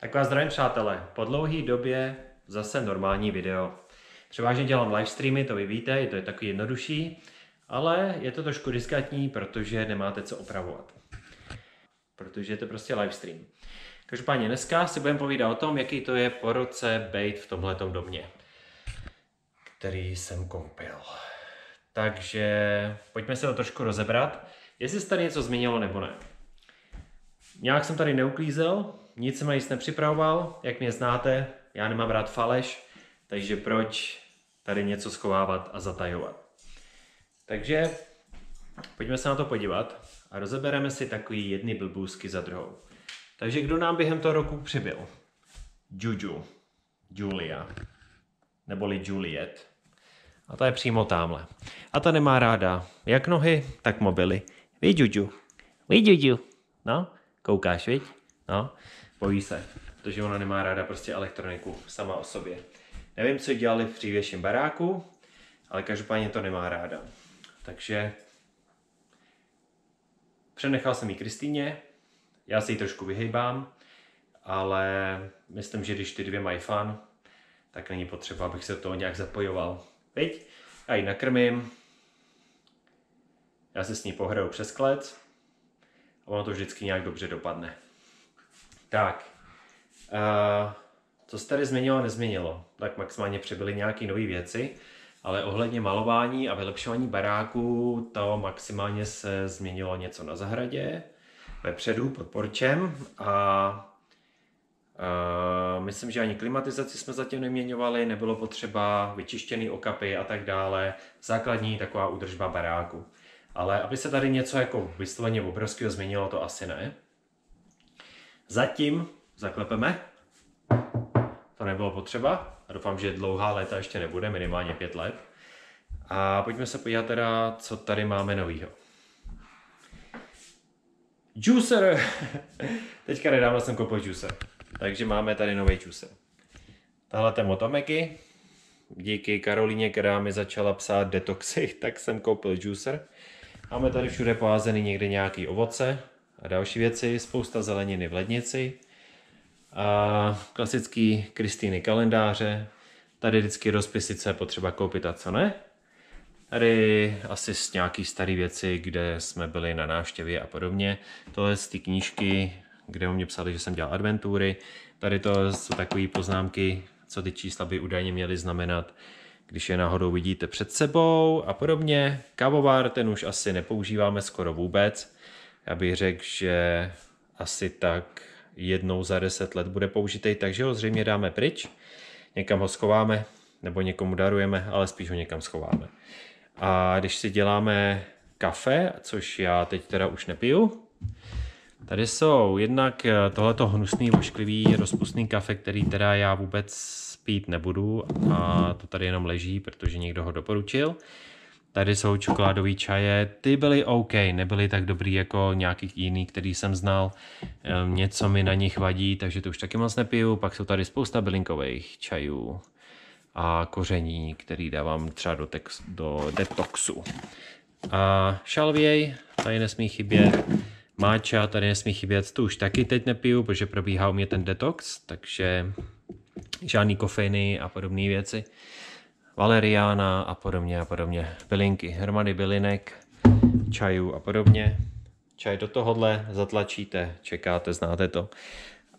Tak vás zdravím přátelé, po dlouhý době zase normální video. Převážně dělám live streamy, to vy víte, je to je takový jednodušší, ale je to trošku riskantní, protože nemáte co opravovat. Protože je to prostě live stream. Každopádně dneska si budeme povídat o tom, jaký to je po roce být v tomhletom domě, který jsem koupil. Takže pojďme se to trošku rozebrat, jestli se tady něco změnilo nebo ne. Nějak jsem tady neuklízel, nic jsem na nic nepřipravoval, jak mě znáte, já nemám rád faleš, takže proč tady něco schovávat a zatajovat. Takže pojďme se na to podívat a rozebereme si takový jedny blbůzky za druhou. Takže kdo nám během toho roku přibyl? Juju, Julia, neboli Juliet. A ta je přímo tamhle. A ta nemá ráda jak nohy, tak mobily. Vy Juju, vy Juju. No, koukáš, viď? No. Bojí se, protože ona nemá ráda prostě elektroniku sama o sobě. Nevím, co dělali v dřívějším baráku, ale každopádně to nemá ráda. Takže přenechal jsem ji Kristýně, já se jí trošku vyhejbám, ale myslím, že když ty dvě mají fan, tak není potřeba, abych se toho nějak zapojoval. Veď, Já ji nakrmím, já se s ní pohraju přes klec a ono to vždycky nějak dobře dopadne. Tak, uh, co se tady změnilo a nezměnilo? Tak maximálně přibyly nějaké nové věci, ale ohledně malování a vylepšování baráku, to maximálně se změnilo něco na zahradě, vepředu pod porčem a Uh, myslím, že ani klimatizaci jsme zatím neměňovali, nebylo potřeba vyčištěný okapy a tak dále. Základní taková údržba baráku. Ale aby se tady něco jako vysloveně obrovského změnilo, to asi ne. Zatím zaklepeme. To nebylo potřeba. A doufám, že dlouhá léta ještě nebude, minimálně pět let. A pojďme se podívat teda, co tady máme novýho. Juicer! Teďka nedávno jsem koupil juicer. Takže máme tady nový juicer. Tahle je Motomeky. Díky Karolíně, která mi začala psát detoxy, tak jsem koupil juicer. Máme tady všude poházený někde nějaký ovoce, a další věci, spousta zeleniny v lednici a klasický Kristýny kalendáře, tady vždycky rozpisy, co je potřeba koupit a co ne. Tady asi z nějaký staré věci, kde jsme byli na návštěvě a podobně. Tohle z ty knížky, kde o mě psali, že jsem dělal adventury. Tady to jsou takové poznámky, co ty čísla by údajně měly znamenat, když je náhodou vidíte před sebou a podobně. Kavovár, ten už asi nepoužíváme skoro vůbec já bych řekl, že asi tak jednou za deset let bude použitej, takže ho zřejmě dáme pryč, někam ho schováme, nebo někomu darujeme, ale spíš ho někam schováme. A když si děláme kafe, což já teď teda už nepiju, tady jsou jednak eh, tohleto hnusný, ošklivý, rozpustný kafe, který teda já vůbec pít nebudu a to tady jenom leží, protože někdo ho doporučil. Tady jsou čokoládový čaje, ty byly OK, nebyly tak dobrý jako nějakých jiných, který jsem znal. Ehm, něco mi na nich vadí, takže to už taky moc nepiju. Pak jsou tady spousta bylinkových čajů a koření, který dávám třeba do, tex, do detoxu. A šalvěj, tady nesmí chybět. Máča, tady nesmí chybět. Tu už taky teď nepiju, protože probíhá u mě ten detox, takže žádný kofeiny a podobné věci valeriána a podobně a podobně. Bylinky, hromady bylinek, čajů a podobně. Čaj do tohohle zatlačíte, čekáte, znáte to.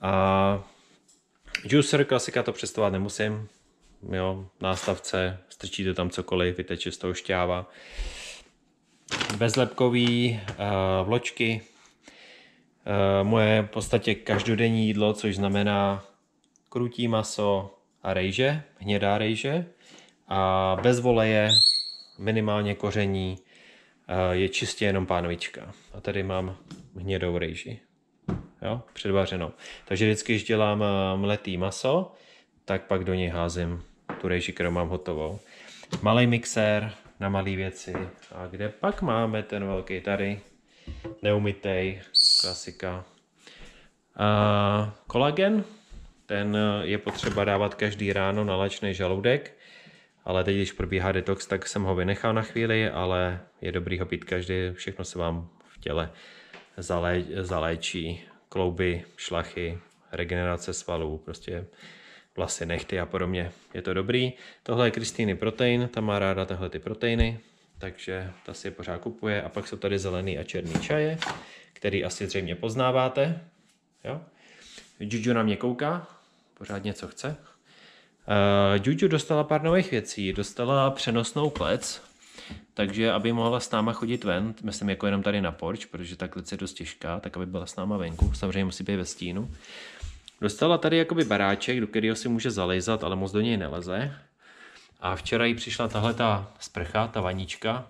A juicer, klasika, to přestovat nemusím. Jo, nástavce, strčíte tam cokoliv, vyteče z toho šťáva. Bezlepkový, uh, vločky, Uh, moje v podstatě každodenní jídlo, což znamená krutí maso a rejže, hnědá rejže a bez voleje, minimálně koření, eh, je čistě jenom pánovička. A tady mám hnědou rejži, jo, předvařenou. Takže vždycky, když dělám eh, mletý maso, tak pak do něj házím tu rejži, kterou mám hotovou. Malý mixér na malé věci. A kde pak máme ten velký tady? Neumytej, klasika. A kolagen, ten eh, je potřeba dávat každý ráno na lačný žaludek ale teď, když probíhá detox, tak jsem ho vynechal na chvíli, ale je dobrý ho pít každý, všechno se vám v těle zalé, zaléčí, klouby, šlachy, regenerace svalů, prostě vlasy, nechty a podobně. Je to dobrý. Tohle je Kristýny protein, ta má ráda tyhle ty proteiny, takže ta si je pořád kupuje. A pak jsou tady zelený a černý čaje, který asi zřejmě poznáváte. Jo? Juju na mě kouká, pořád něco chce. Uh, Juju dostala pár nových věcí. Dostala přenosnou klec, takže aby mohla s náma chodit ven, myslím jako jenom tady na porč, protože ta klec je dost těžká, tak aby byla s náma venku. Samozřejmě musí být ve stínu. Dostala tady jakoby baráček, do kterého si může zalejzat, ale moc do něj neleze. A včera jí přišla tahle ta sprcha, ta vanička,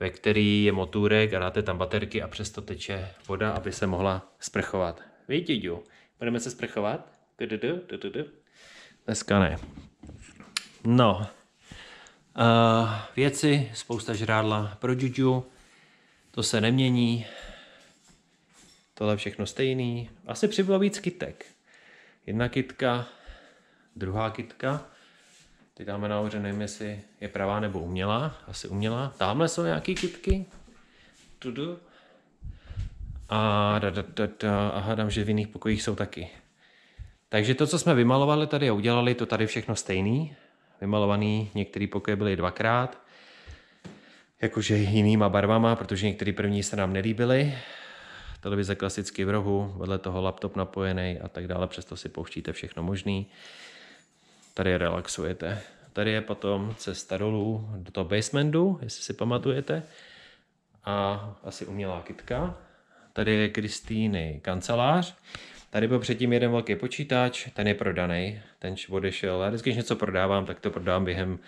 ve který je motůrek a dáte tam baterky a přesto teče voda, aby se mohla sprchovat. Víte, Juju, budeme se sprchovat? Du, du, du, du, du. Dneska ne. No. Uh, věci, spousta žrádla pro Juju. To se nemění. Tohle všechno stejný. Asi přibylo víc kytek. Jedna kytka, druhá kytka. Ty dáme nahoře, nevím, jestli je pravá nebo umělá. Asi umělá. Tamhle jsou nějaký kytky. Tudu. A da, da, da, da. a hádám, že v jiných pokojích jsou taky. Takže to, co jsme vymalovali tady a udělali, to tady všechno stejný. Vymalovaný, některý pokoje byly dvakrát, jakože jinýma barvama, protože některé první se nám nelíbily. Televize klasicky v rohu, vedle toho laptop napojený a tak dále, přesto si pouštíte všechno možný. Tady relaxujete. Tady je potom cesta dolů do toho basementu, jestli si pamatujete. A asi umělá kytka. Tady je Kristýny kancelář. Tady byl předtím jeden velký počítač, ten je prodaný, ten odešel. Já vždycky, když něco prodávám, tak to prodám během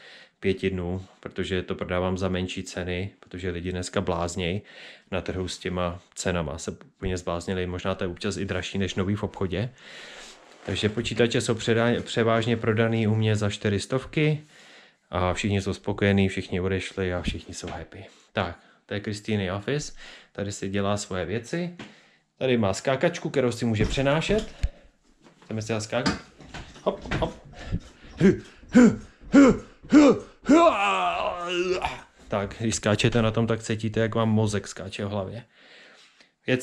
pěti dnů, protože to prodávám za menší ceny, protože lidi dneska bláznějí na trhu s těma cenama. Se úplně zbláznili, možná to je občas i dražší než nový v obchodě. Takže počítače jsou převážně prodaný u mě za 400 a všichni jsou spokojení, všichni odešli a všichni jsou happy. Tak, to je Kristýny Office, tady si dělá svoje věci. Tady má skákačku, kterou si může přenášet. Chceme si skákat. Hop, hop. Tak, když skáčete na tom, tak cítíte, jak vám mozek skáče v hlavě.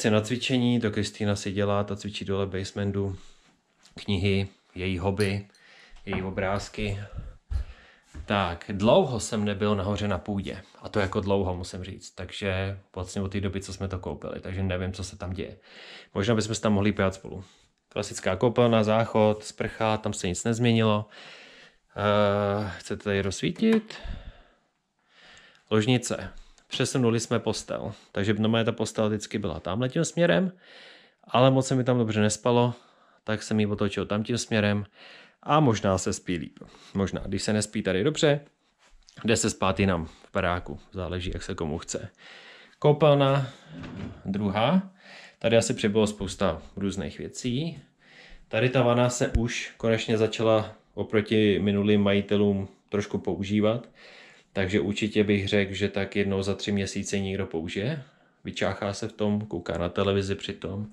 je na cvičení, to Kristýna si dělá, ta cvičí dole basementu, knihy, její hobby, její obrázky, tak, dlouho jsem nebyl nahoře na půdě. A to jako dlouho, musím říct. Takže vlastně od té doby, co jsme to koupili. Takže nevím, co se tam děje. Možná bychom se tam mohli pět spolu. Klasická koupelna, záchod, sprcha, tam se nic nezměnilo. Uh, chcete tady rozsvítit? Ložnice. Přesunuli jsme postel. Takže no ta postel vždycky byla tamhle tím směrem, ale moc se mi tam dobře nespalo, tak jsem ji otočil tam tím směrem a možná se spí líp. Možná, když se nespí tady dobře, jde se spát jinam v paráku, záleží, jak se komu chce. Koupelna druhá, tady asi přibylo spousta různých věcí. Tady ta vana se už konečně začala oproti minulým majitelům trošku používat, takže určitě bych řekl, že tak jednou za tři měsíce někdo použije, vyčáchá se v tom, kouká na televizi přitom,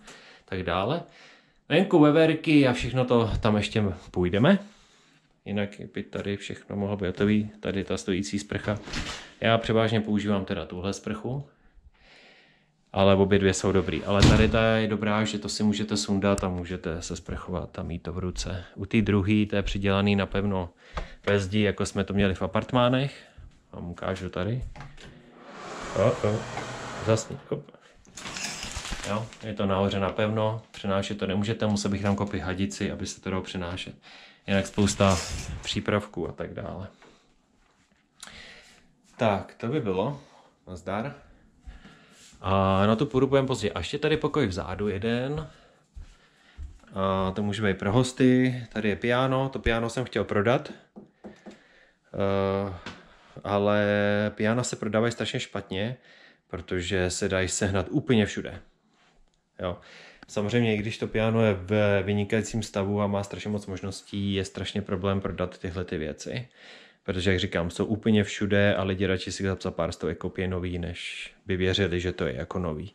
tak dále venku veverky a všechno to tam ještě půjdeme. Jinak by tady všechno mohlo být hotový, tady ta stojící sprcha. Já převážně používám teda tuhle sprchu, ale obě dvě jsou dobrý. Ale tady ta je dobrá, že to si můžete sundat a můžete se sprchovat a mít to v ruce. U té druhé, to je přidělaný napevno ve zdi, jako jsme to měli v apartmánech. Vám ukážu tady. O, o, zasni. Op. Jo? Je to nahoře napevno, přenášet to nemůžete, musel bych tam kopit hadici, abyste to dalo přenášet. Jinak spousta přípravků a tak dále. Tak, to by bylo. Nazdar. A na tu půdu budeme později. A ještě tady pokoj vzadu jeden. A to může být pro hosty. Tady je piano. To piano jsem chtěl prodat. Uh, ale piano se prodávají strašně špatně, protože se dají sehnat úplně všude. Jo. Samozřejmě, i když to piano je v vynikajícím stavu a má strašně moc možností, je strašně problém prodat tyhle ty věci. Protože, jak říkám, jsou úplně všude a lidi radši si zapsat pár stovek kopie nový, než by věřili, že to je jako nový.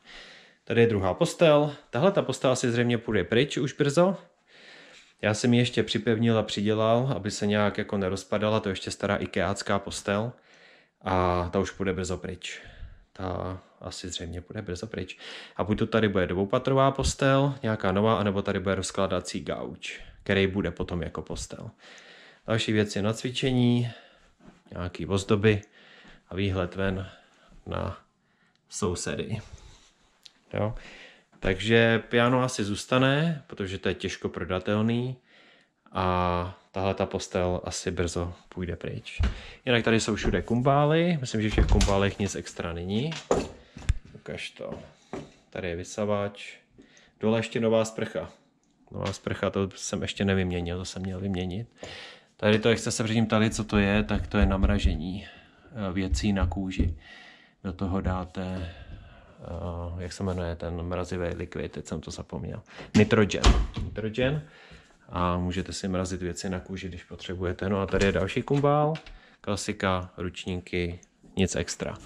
Tady je druhá postel. Tahle ta postel si zřejmě půjde pryč už brzo. Já jsem ji ještě připevnil a přidělal, aby se nějak jako nerozpadala. To je ještě stará ikeácká postel. A ta už půjde brzo pryč. Ta asi zřejmě bude brzo pryč. A buď to tady bude dvoupatrová postel, nějaká nová, anebo tady bude rozkládací gauč, který bude potom jako postel. Další věc je na cvičení, nějaký ozdoby a výhled ven na sousedy. Jo? Takže piano asi zůstane, protože to je těžko prodatelný a tahle ta postel asi brzo půjde pryč. Jinak tady jsou všude kumbály, myslím, že v těch kumbálech nic extra není ukaž to. Tady je vysavač. Dole ještě nová sprcha. Nová sprcha, to jsem ještě nevyměnil, to jsem měl vyměnit. Tady to, jak jste se předtím ptali, co to je, tak to je namražení eh, věcí na kůži. Do toho dáte, eh, jak se jmenuje ten mrazivý likvid, teď jsem to zapomněl. Nitrogen. Nitrogen. A můžete si mrazit věci na kůži, když potřebujete. No a tady je další kumbál. Klasika, ručníky, nic extra.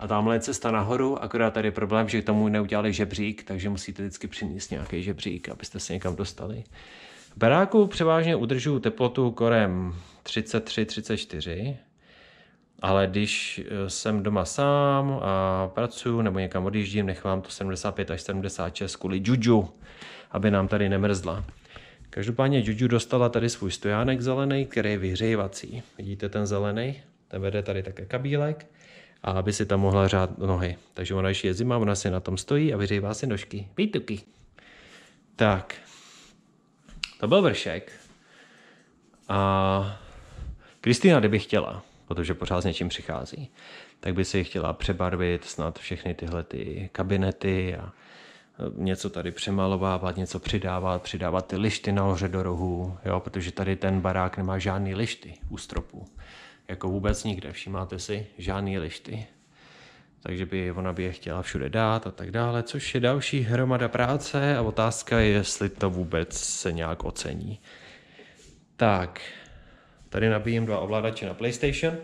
A tamhle je cesta nahoru, akorát tady je problém, že k tomu neudělali žebřík, takže musíte vždycky přinést nějaký žebřík, abyste se někam dostali. V baráku převážně udržuju teplotu korem 33-34, ale když eh, jsem doma sám a pracuji nebo někam odjíždím, nechám to 75 až 76 kvůli Juju, aby nám tady nemrzla. Každopádně Juju dostala tady svůj stojánek zelený, který je vyhřejvací. Vidíte ten zelený? Ten vede tady také kabílek a aby si tam mohla řát nohy. Takže ona, ještě je zima, ona si na tom stojí a vyřívá si nožky. Výtuky. Tak. To byl vršek. A Kristýna, kdyby chtěla, protože pořád s něčím přichází, tak by si chtěla přebarvit snad všechny tyhle ty kabinety a e, něco tady přemalovávat, něco přidávat, přidávat ty lišty nahoře do rohu, jo, protože tady ten barák nemá žádný lišty u stropu. Jako vůbec nikde, všimáte si, žádné lišty. Takže by ona by je chtěla všude dát a tak dále, což je další hromada práce a otázka je, jestli to vůbec se nějak ocení. Tak, tady nabíjím dva ovladače na PlayStation,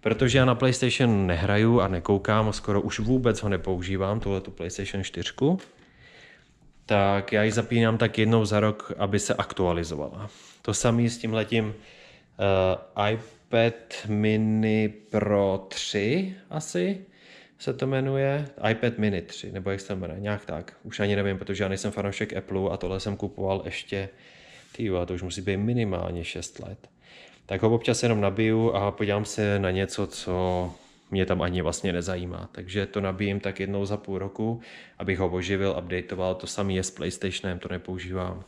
protože já na PlayStation nehraju a nekoukám, skoro už vůbec ho nepoužívám, tuhle tu PlayStation 4 tak já ji zapínám tak jednou za rok, aby se aktualizovala. To samé s tím letím uh, iPad mini pro 3 asi se to jmenuje, iPad mini 3, nebo jak se to jmenuje, nějak tak, už ani nevím, protože já nejsem fanoušek Apple a tohle jsem kupoval ještě, ty to už musí být minimálně 6 let. Tak ho občas jenom nabiju a podívám se na něco, co mě tam ani vlastně nezajímá. Takže to nabijím tak jednou za půl roku, abych ho oživil, updateoval. To samé je s PlayStationem, to nepoužívám.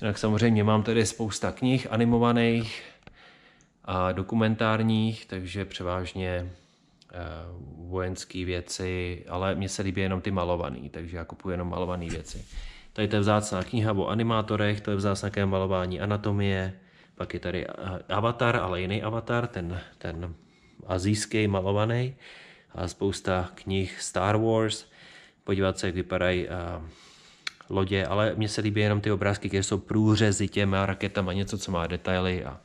Jinak samozřejmě mám tady spousta knih animovaných, a dokumentárních, takže převážně eh, vojenské věci, ale mně se líbí jenom ty malované, takže já kupuji jenom malované věci. Tady to je vzácná kniha o animátorech, to je vzácné malování anatomie, pak je tady eh, avatar, ale jiný avatar, ten, ten azijský malovaný a spousta knih Star Wars, podívat se, jak vypadají eh, lodě, ale mně se líbí jenom ty obrázky, které jsou průřezy těma raketama, něco, co má detaily a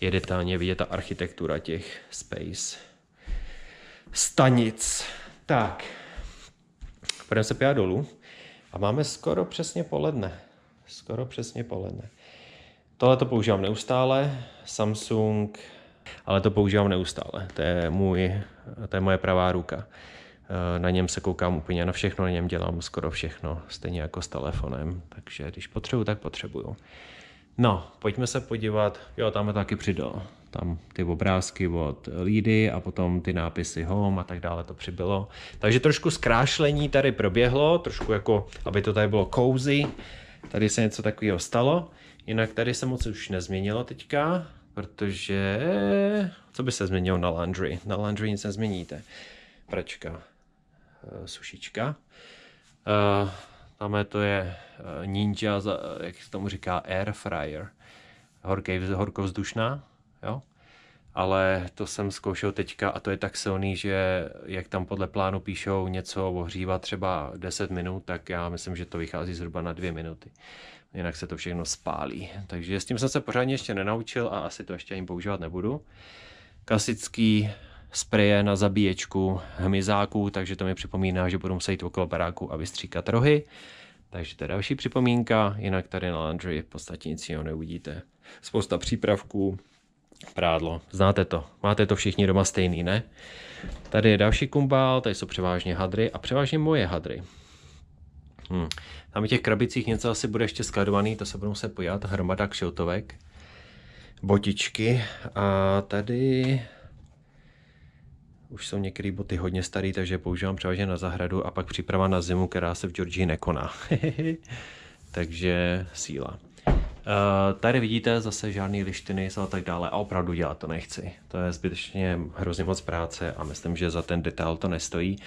je detailně vidět ta architektura těch space stanic. Tak, půjdeme se pět dolů a máme skoro přesně poledne. Skoro přesně poledne. Tohle to používám neustále, Samsung, ale to používám neustále. To je, můj, to je moje pravá ruka. Eh, na něm se koukám úplně na všechno, na něm dělám skoro všechno, stejně jako s telefonem. Takže když potřebuju, tak potřebuju. No, pojďme se podívat, jo, tam je taky přidal. Tam ty obrázky od lídy a potom ty nápisy home a tak dále to přibylo. Takže trošku zkrášlení tady proběhlo, trošku jako, aby to tady bylo cozy. Tady se něco takového stalo. Jinak tady se moc už nezměnilo teďka, protože... Co by se změnilo na laundry? Na laundry nic nezměníte. Pračka. Eh, sušička. Uh, tam je to je eh, ninja, eh, jak se tomu říká, air fryer. Horký, horkovzdušná, jo? ale to jsem zkoušel teďka a to je tak silný, že jak tam podle plánu píšou něco ohřívat třeba 10 minut, tak já myslím, že to vychází zhruba na 2 minuty. Jinak se to všechno spálí. Takže s tím jsem se pořádně ještě nenaučil a asi to ještě ani používat nebudu. Klasický spreje na zabíječku hmyzáků, takže to mi připomíná, že budu muset jít okolo baráku a vystříkat rohy. Takže to je další připomínka, jinak tady na laundry v podstatě nic jiného neuvidíte. Spousta přípravků, prádlo, znáte to, máte to všichni doma stejný, ne? Tady je další kumbál, tady jsou převážně hadry a převážně moje hadry. Hmm. Tam v těch krabicích něco asi bude ještě skladovaný, to se budou se pojat, hromada kšiltovek, botičky a tady už jsou některé boty hodně staré, takže používám převážně na zahradu a pak příprava na zimu, která se v Georgii nekoná. takže síla. Uh, tady vidíte zase žádné lištiny a tak dále a opravdu dělat to nechci. To je zbytečně hrozně moc práce a myslím, že za ten detail to nestojí.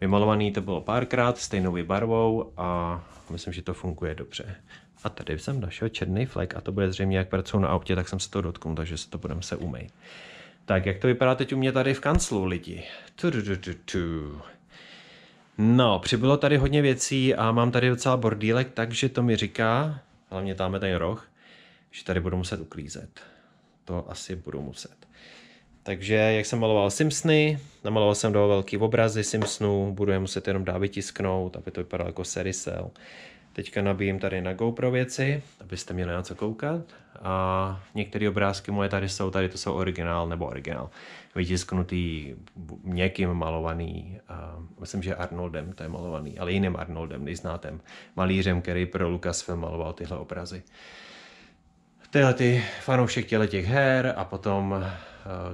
Vymalovaný to bylo párkrát stejnou barvou a myslím, že to funguje dobře. A tady jsem našel černý flek a to bude zřejmě jak pracuji na autě, tak jsem se to dotknul, takže se to budeme se umýt. Tak, jak to vypadá teď u mě tady v kanclu, lidi? Tu, tu, tu, tu. No, přibylo tady hodně věcí a mám tady docela bordílek, takže to mi říká, hlavně tam je ten roh, že tady budu muset uklízet. To asi budu muset. Takže jak jsem maloval Simpsony, namaloval jsem do velký obrazy Simpsonů, budu je muset jenom dát vytisknout, aby to vypadalo jako serisel. Teďka nabíjím tady na GoPro věci, abyste měli na co koukat. A některé obrázky moje tady jsou, tady to jsou originál nebo originál. Vytisknutý někým malovaný, a myslím, že Arnoldem to je malovaný, ale jiným Arnoldem, neznátem malířem, který pro Lucasfilm maloval tyhle obrazy. Tyhle ty fanoušek těle těch her a potom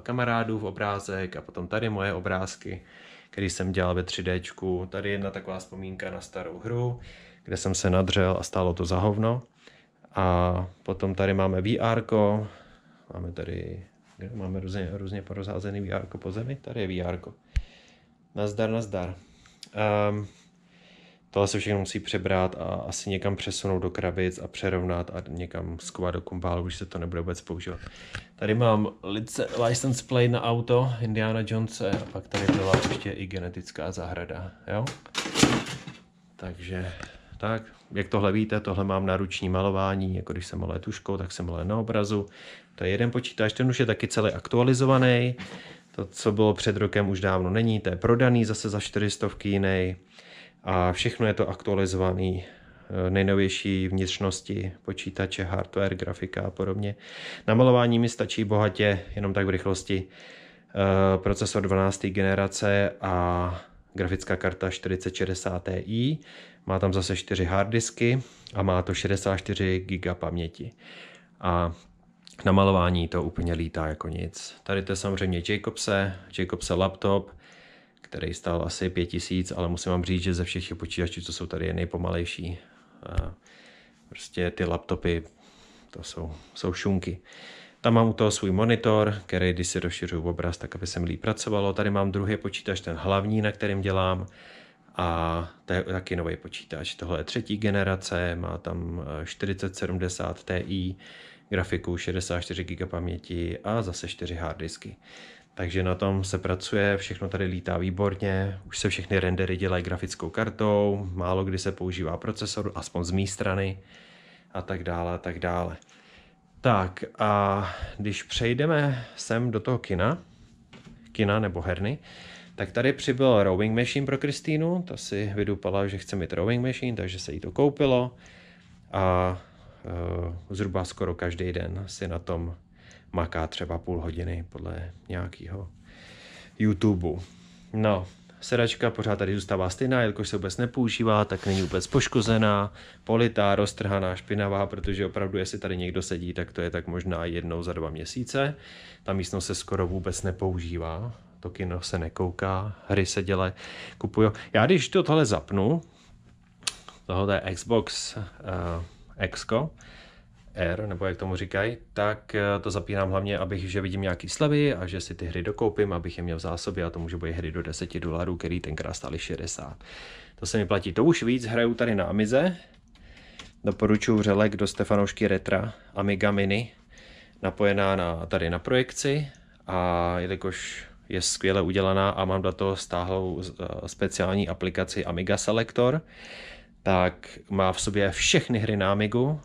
kamarádů v obrázek a potom tady moje obrázky, které jsem dělal ve 3D. Tady jedna taková vzpomínka na starou hru kde jsem se nadřel a stálo to za hovno. A potom tady máme VR, máme tady kde máme různě, různě porozházený VR po zemi, tady je VR. Nazdar, nazdar. Um, tohle se všechno musí přebrat a asi někam přesunout do krabic a přerovnat a někam skovat do kumpálu, už se to nebude vůbec používat. Tady mám lice, license plate na auto Indiana Jones a pak tady byla ještě i genetická zahrada, jo? Takže tak, jak tohle víte, tohle mám na ruční malování, jako když jsem malé tuškou, tak jsem malé na obrazu. To je jeden počítač, ten už je taky celý aktualizovaný. To, co bylo před rokem, už dávno není, to je prodaný zase za 400 jiný. A všechno je to aktualizovaný eh, nejnovější vnitřnosti počítače, hardware, grafika a podobně. Na malování mi stačí bohatě, jenom tak v rychlosti, eh, procesor 12. generace a grafická karta 4060 Ti má tam zase 4 harddisky a má to 64 GB paměti. A na malování to úplně lítá jako nic. Tady to je samozřejmě Jacobse, Jacobse laptop, který stál asi 5000, ale musím vám říct, že ze všech počítačů, co jsou tady, je nejpomalejší. A prostě ty laptopy, to jsou, jsou šunky. Tam mám u toho svůj monitor, který když si rozšiřuju obraz, tak aby se mi líp pracovalo. Tady mám druhý počítač, ten hlavní, na kterém dělám a to je taky nový počítač. Tohle je třetí generace, má tam 4070 eh, Ti, grafiku 64 GB paměti a zase 4 harddisky. Takže na tom se pracuje, všechno tady lítá výborně, už se všechny rendery dělají grafickou kartou, málo kdy se používá procesor, aspoň z mé strany a tak dále a tak dále. Tak a když přejdeme sem do toho kina, kina nebo herny, tak tady přibyl rowing machine pro Kristýnu, ta si vydupala, že chce mít rowing machine, takže se jí to koupilo a e, zhruba skoro každý den si na tom maká třeba půl hodiny podle nějakého YouTube. No, sedačka pořád tady zůstává stejná, jelikož se vůbec nepoužívá, tak není vůbec poškozená, politá, roztrhaná, špinavá, protože opravdu, jestli tady někdo sedí, tak to je tak možná jednou za dva měsíce. Ta místnost se skoro vůbec nepoužívá, to kino se nekouká, hry se děle kupují. Já když to tohle zapnu, tohle je Xbox uh, eh, Xco, R, nebo jak tomu říkají, tak eh, to zapínám hlavně, abych, že vidím nějaký slevy a že si ty hry dokoupím, abych je měl v zásobě a to může být hry do 10 dolarů, který tenkrát stály 60. To se mi platí. To už víc hraju tady na Amize. Doporučuji vřelek do Stefanoušky Retra, Amiga Mini, napojená na, tady na projekci a jelikož je skvěle udělaná a mám do toho stáhlou eh, speciální aplikaci Amiga Selector, tak má v sobě všechny hry na Amigu,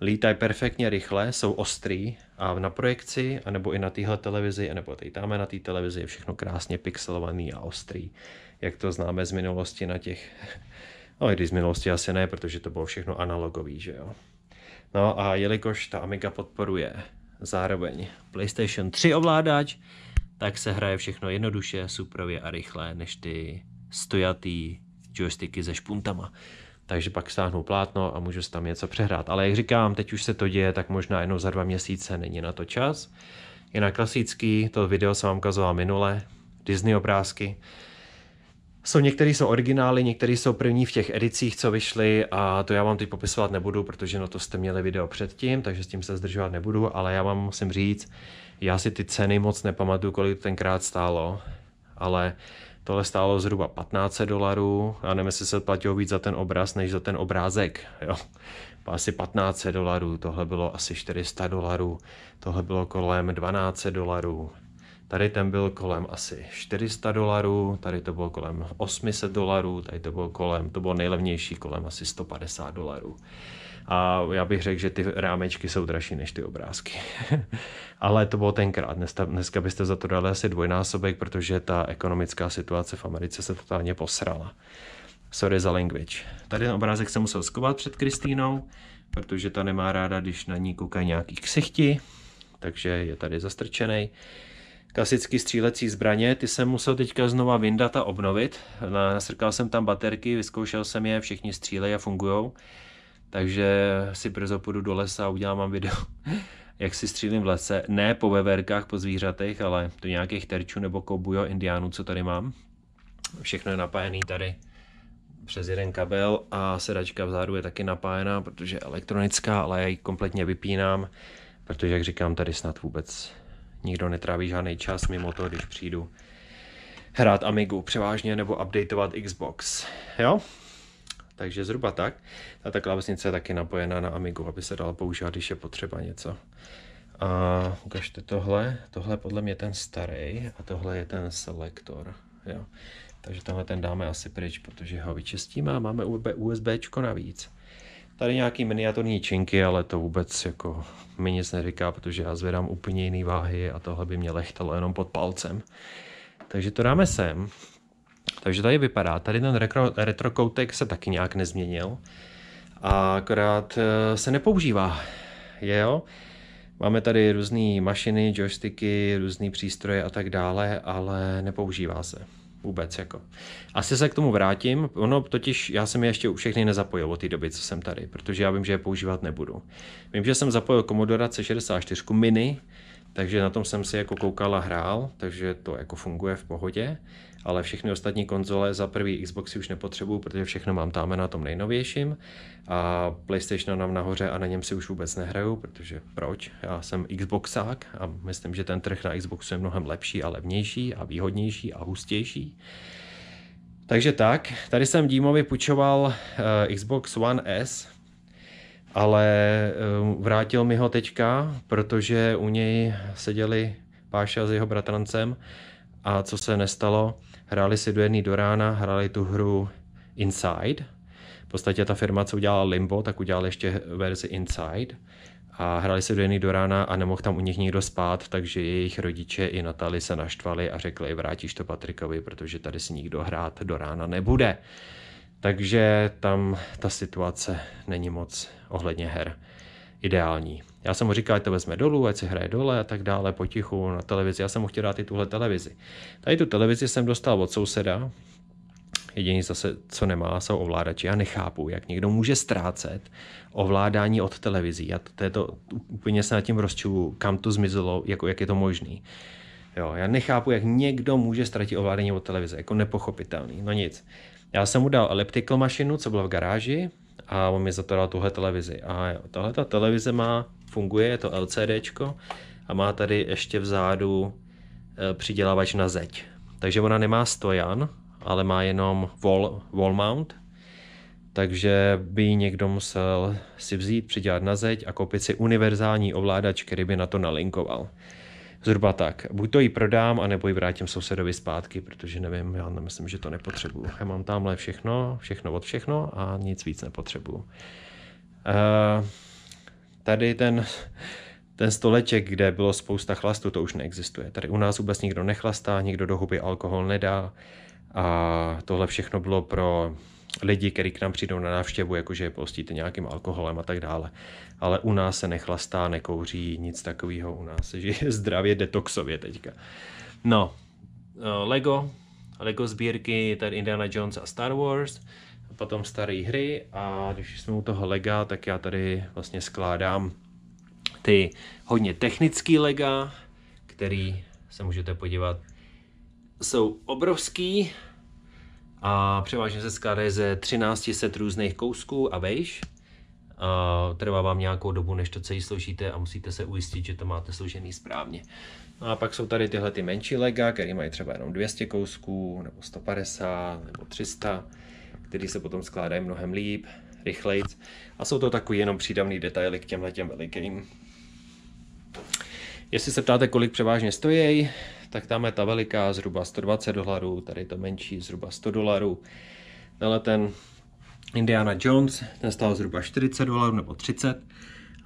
lítají perfektně rychle, jsou ostrý a na projekci, anebo i na téhle televizi, anebo tady tam na té televizi je všechno krásně pixelovaný a ostrý, jak to známe z minulosti na těch, no i když z minulosti asi ne, protože to bylo všechno analogový, že jo. No a jelikož ta Amiga podporuje zároveň PlayStation 3 ovládač, tak se hraje všechno jednoduše, suprově a rychle, než ty stojatý joysticky se špuntama. Takže pak stáhnu plátno a můžu si tam něco přehrát. Ale jak říkám, teď už se to děje, tak možná jenom za dva měsíce není na to čas. Jinak klasický, to video jsem vám ukazoval minule, Disney obrázky. Jsou některý jsou originály, některý jsou první v těch edicích, co vyšly a to já vám teď popisovat nebudu, protože na no to jste měli video předtím, takže s tím se zdržovat nebudu, ale já vám musím říct, já si ty ceny moc nepamatuju, kolik tenkrát stálo, ale tohle stálo zhruba 15 dolarů a nevím, jestli se platilo víc za ten obraz, než za ten obrázek. Jo. Asi 15 dolarů, tohle bylo asi 400 dolarů, tohle bylo kolem 12 dolarů. Tady ten byl kolem asi 400 dolarů, tady to bylo kolem 800 dolarů, tady to bylo kolem, to bylo nejlevnější kolem asi 150 dolarů a já bych řekl, že ty rámečky jsou dražší než ty obrázky. Ale to bylo tenkrát. Dneska, byste za to dali asi dvojnásobek, protože ta ekonomická situace v Americe se totálně posrala. Sorry za language. Tady ten obrázek jsem musel skovat před Kristýnou, protože ta nemá ráda, když na ní koukají nějaký ksichti, takže je tady zastrčený Klasický střílecí zbraně, ty jsem musel teďka znova vyndat a obnovit. Nasrkal jsem tam baterky, vyzkoušel jsem je, všichni střílejí a fungují. Takže si brzo půjdu do lesa a udělám vám video, jak si střílím v lese. Ne po veverkách, po zvířatech, ale do nějakých terčů nebo kobujo indiánů, co tady mám. Všechno je napájený tady přes jeden kabel a sedačka vzadu je taky napájená, protože je elektronická, ale já ji kompletně vypínám, protože jak říkám, tady snad vůbec nikdo netráví žádný čas mimo to, když přijdu hrát Amigu převážně nebo updateovat Xbox. Jo? Takže zhruba tak. A ta klávesnice je taky napojená na Amigu, aby se dala používat, když je potřeba něco. A ukažte tohle. Tohle podle mě ten starý a tohle je ten selektor. Jo. Takže tenhle ten dáme asi pryč, protože ho vyčistíme a máme USBčko navíc. Tady nějaký miniaturní činky, ale to vůbec jako mi nic neříká, protože já zvedám úplně jiný váhy a tohle by mě lechtalo jenom pod palcem. Takže to dáme sem. Takže tady vypadá, tady ten retro, retrokoutek se taky nějak nezměnil, a akorát eh, se nepoužívá, je jo? Máme tady různé mašiny, joysticky, různé přístroje a tak dále, ale nepoužívá se vůbec jako. Asi se k tomu vrátím, ono totiž, já jsem je ještě všechny nezapojil od té doby, co jsem tady, protože já vím, že je používat nebudu. Vím, že jsem zapojil Commodore C64 mini, takže na tom jsem si jako koukal a hrál, takže to jako funguje v pohodě ale všechny ostatní konzole za prvý Xboxy už nepotřebuju, protože všechno mám tam na tom nejnovějším a PlayStation nám nahoře a na něm si už vůbec nehraju, protože proč? Já jsem Xboxák a myslím, že ten trh na Xboxu je mnohem lepší a levnější a výhodnější a hustější. Takže tak, tady jsem Dímovi půjčoval uh, Xbox One S, ale uh, vrátil mi ho teďka, protože u něj seděli Páša s jeho bratrancem a co se nestalo? Hráli si do jedné do rána, hráli tu hru Inside. V podstatě ta firma, co udělala Limbo, tak udělala ještě verzi Inside. A hráli si do jedné do rána a nemohl tam u nich nikdo spát, takže jejich rodiče i Natali se naštvali a řekli, vrátíš to Patrikovi, protože tady si nikdo hrát do rána nebude. Takže tam ta situace není moc ohledně her ideální. Já jsem mu říkal, ať to vezme dolů, ať si hraje dole a tak dále, potichu na televizi. Já jsem mu chtěl dát i tuhle televizi. Tady tu televizi jsem dostal od souseda, Jediný zase, co nemá, jsou ovládači. Já nechápu, jak někdo může ztrácet ovládání od televizí. Já to, to, je to úplně se nad tím rozčuju, kam to zmizelo, jako, jak je to možný. Jo, já nechápu, jak někdo může ztratit ovládání od televize, jako nepochopitelný, no nic. Já jsem mu dal elliptical mašinu, co byla v garáži, a on mi za to dal tuhle televizi. A tahle televize má funguje, je to LCD a má tady ještě vzadu eh, přidělávač na zeď. Takže ona nemá stojan, ale má jenom wall, wall mount, takže by někdo musel si vzít, přidělat na zeď a koupit si univerzální ovládač, který by na to nalinkoval. Zhruba tak. Buď to ji prodám, anebo ji vrátím sousedovi zpátky, protože nevím, já nemyslím, že to nepotřebuju. Já mám tamhle všechno, všechno od všechno a nic víc nepotřebuju. Uh, tady ten, ten stoleček, kde bylo spousta chlastu, to už neexistuje. Tady u nás vůbec nikdo nechlastá, nikdo do huby alkohol nedá a tohle všechno bylo pro lidi, kteří k nám přijdou na návštěvu, jakože je postíte nějakým alkoholem a tak dále. Ale u nás se nechlastá, nekouří, nic takového u nás, že je zdravě detoxově teďka. No, eh, Lego, Lego sbírky, tady Indiana Jones a Star Wars, potom staré hry a když jsme u toho lega, tak já tady vlastně skládám ty hodně technický lega, který se můžete podívat, jsou obrovský a převážně se skládají ze 13 set různých kousků a vejš. A trvá vám nějakou dobu, než to celý složíte a musíte se ujistit, že to máte složený správně. No a pak jsou tady tyhle ty menší lega, které mají třeba jenom 200 kousků, nebo 150, nebo 300 které se potom skládají mnohem líp, rychleji. A jsou to takový jenom přídavný detaily k těmhle těm velikým. Jestli se ptáte, kolik převážně stojí, tak tam je ta veliká zhruba 120 dolarů, tady to menší zhruba 100 dolarů. Tenhle ten Indiana Jones, ten stál zhruba 40 dolarů nebo 30.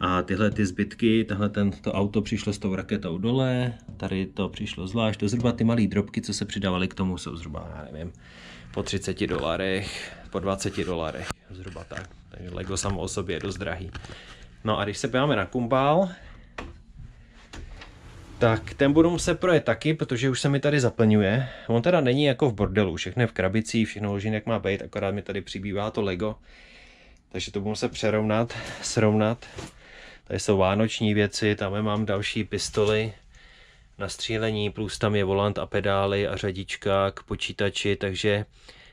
A tyhle ty zbytky, tahle to auto přišlo s tou raketou dole, tady to přišlo zvlášť, to zhruba ty malé drobky, co se přidávaly k tomu, jsou zhruba, já nevím, po 30 dolarech, po 20 dolarech, zhruba tak. Takže Lego samo o sobě je dost drahý. No a když se podíváme na kumbál, tak ten budu muset projet taky, protože už se mi tady zaplňuje. On teda není jako v bordelu, všechno je v krabici, všechno loží, jak má být, akorát mi tady přibývá to Lego. Takže to budu muset přerovnat, srovnat. Tady jsou vánoční věci, tam mám další pistoly, na střílení, plus tam je volant a pedály a řadička k počítači, takže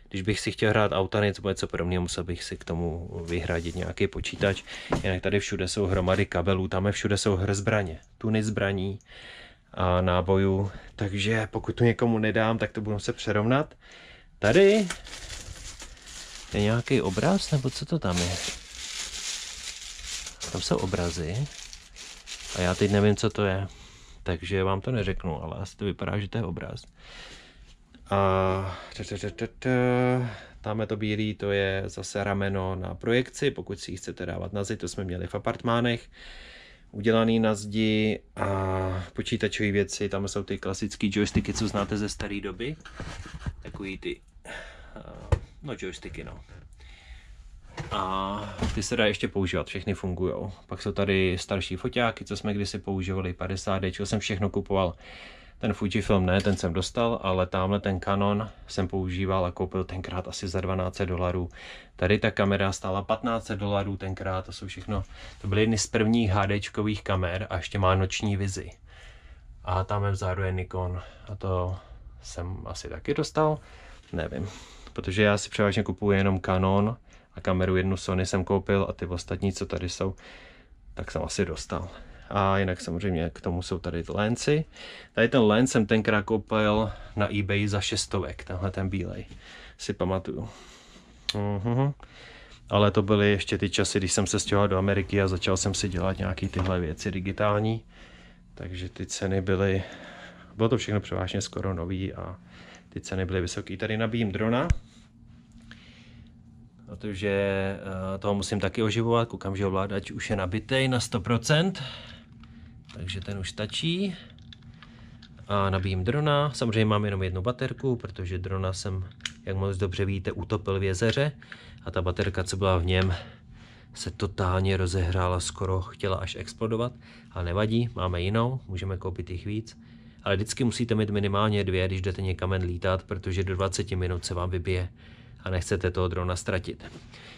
když bych si chtěl hrát auta nebo něco podobného, musel bych si k tomu vyhradit nějaký počítač. Jinak tady všude jsou hromady kabelů, tam je všude jsou hr zbraně, tuny zbraní a nábojů, takže pokud to někomu nedám, tak to budu se přerovnat. Tady je nějaký obraz, nebo co to tam je? Tam jsou obrazy. A já teď nevím, co to je takže vám to neřeknu, ale asi to vypadá, že to je obraz. A tam je to bílý, to je zase rameno na projekci, pokud si ji chcete dávat na zdi, to jsme měli v apartmánech udělaný na zdi a počítačové věci, tam jsou ty klasické joysticky, co znáte ze staré doby, takový ty, no joysticky no a ty se dá ještě používat, všechny fungují. Pak jsou tady starší foťáky, co jsme kdysi používali, 50D, jsem všechno kupoval. Ten Fujifilm ne, ten jsem dostal, ale tamhle ten Canon jsem používal a koupil tenkrát asi za 12 dolarů. Tady ta kamera stála 15 dolarů tenkrát, to jsou všechno, to byly jedny z prvních HD kamer a ještě má noční vizi. A tam vzadu je Nikon a to jsem asi taky dostal, nevím, protože já si převážně kupuji jenom Canon, a kameru jednu Sony jsem koupil a ty ostatní, co tady jsou, tak jsem asi dostal. A jinak samozřejmě k tomu jsou tady lenci. Tady ten lens jsem tenkrát koupil na eBay za šestovek, tenhle ten bílej, si pamatuju. Uhum. Ale to byly ještě ty časy, když jsem se stěhoval do Ameriky a začal jsem si dělat nějaké tyhle věci digitální. Takže ty ceny byly, bylo to všechno převážně skoro nový a ty ceny byly vysoké. Tady nabíjím drona protože eh, toho musím taky oživovat, koukám, že ovládač už je nabitej na 100%, takže ten už stačí. A nabijím drona, samozřejmě mám jenom jednu baterku, protože drona jsem, jak moc dobře víte, utopil v jezeře a ta baterka, co byla v něm, se totálně rozehrála, skoro chtěla až explodovat, ale nevadí, máme jinou, můžeme koupit jich víc. Ale vždycky musíte mít minimálně dvě, když jdete někam lítat, protože do 20 minut se vám vybije a nechcete toho drona ztratit.